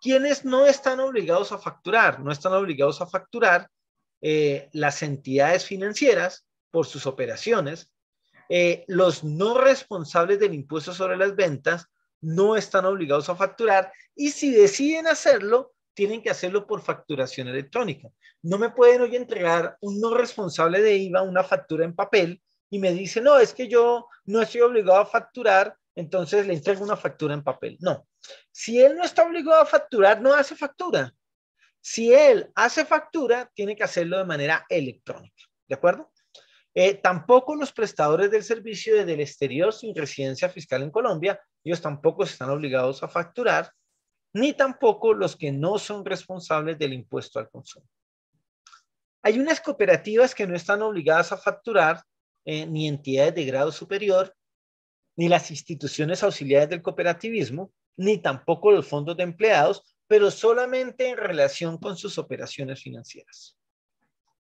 quienes no están obligados a facturar, no están obligados a facturar eh, las entidades financieras por sus operaciones, eh, los no responsables del impuesto sobre las ventas no están obligados a facturar y si deciden hacerlo, tienen que hacerlo por facturación electrónica. No me pueden hoy entregar un no responsable de IVA una factura en papel y me dice, no, es que yo no estoy obligado a facturar entonces le entrega una factura en papel. No. Si él no está obligado a facturar, no hace factura. Si él hace factura, tiene que hacerlo de manera electrónica. ¿De acuerdo? Eh, tampoco los prestadores del servicio desde el exterior sin residencia fiscal en Colombia, ellos tampoco están obligados a facturar, ni tampoco los que no son responsables del impuesto al consumo. Hay unas cooperativas que no están obligadas a facturar, eh, ni entidades de grado superior, ni las instituciones auxiliares del cooperativismo, ni tampoco los fondos de empleados, pero solamente en relación con sus operaciones financieras.